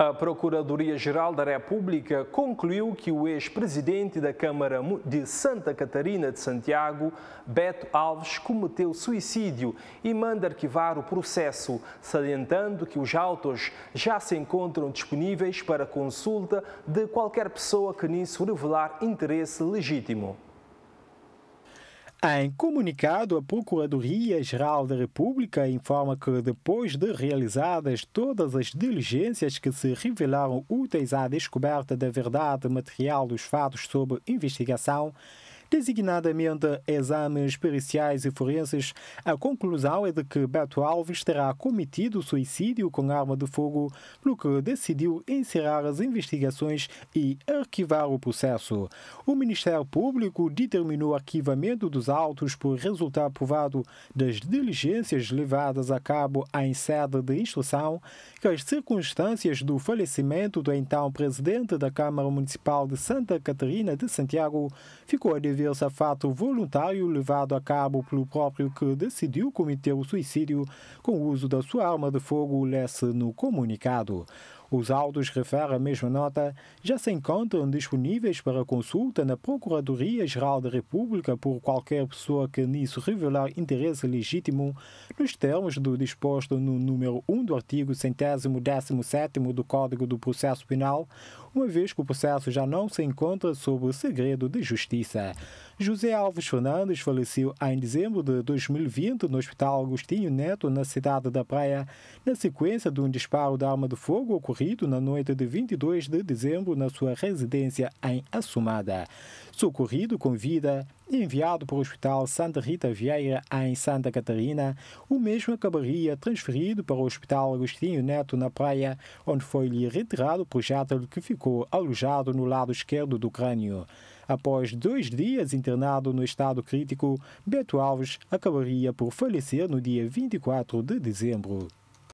A Procuradoria-Geral da República concluiu que o ex-presidente da Câmara de Santa Catarina de Santiago, Beto Alves, cometeu suicídio e manda arquivar o processo, salientando que os autos já se encontram disponíveis para consulta de qualquer pessoa que nisso revelar interesse legítimo. Em comunicado, a Procuradoria-Geral da República informa que, depois de realizadas todas as diligências que se revelaram úteis à descoberta da verdade material dos fatos sob investigação, designadamente exames periciais e forenses. A conclusão é de que Beto Alves terá cometido suicídio com arma de fogo, pelo que decidiu encerrar as investigações e arquivar o processo. O Ministério Público determinou o arquivamento dos autos por resultar provado das diligências levadas a cabo em sede de instrução que as circunstâncias do falecimento do então presidente da Câmara Municipal de Santa Catarina de Santiago ficou a dever-se a fato voluntário levado a cabo pelo próprio que decidiu cometer o suicídio com o uso da sua arma de fogo, lê-se no comunicado. Os autos, refere a mesma nota, já se encontram disponíveis para consulta na Procuradoria-Geral da República por qualquer pessoa que nisso revelar interesse legítimo, nos termos do disposto no número 1 do artigo 117 do Código do Processo Penal, uma vez que o processo já não se encontra sob o segredo de justiça. José Alves Fernandes faleceu em dezembro de 2020 no Hospital Agostinho Neto, na cidade da Praia, na sequência de um disparo de arma de fogo ocorrido na noite de 22 de dezembro na sua residência em Assumada. Socorrido com vida, enviado para o Hospital Santa Rita Vieira, em Santa Catarina, o mesmo acabaria transferido para o Hospital Agostinho Neto, na Praia, onde foi-lhe retirado o projétil que ficou alojado no lado esquerdo do crânio. Após dois dias internado no estado crítico, Beto Alves acabaria por falecer no dia 24 de dezembro.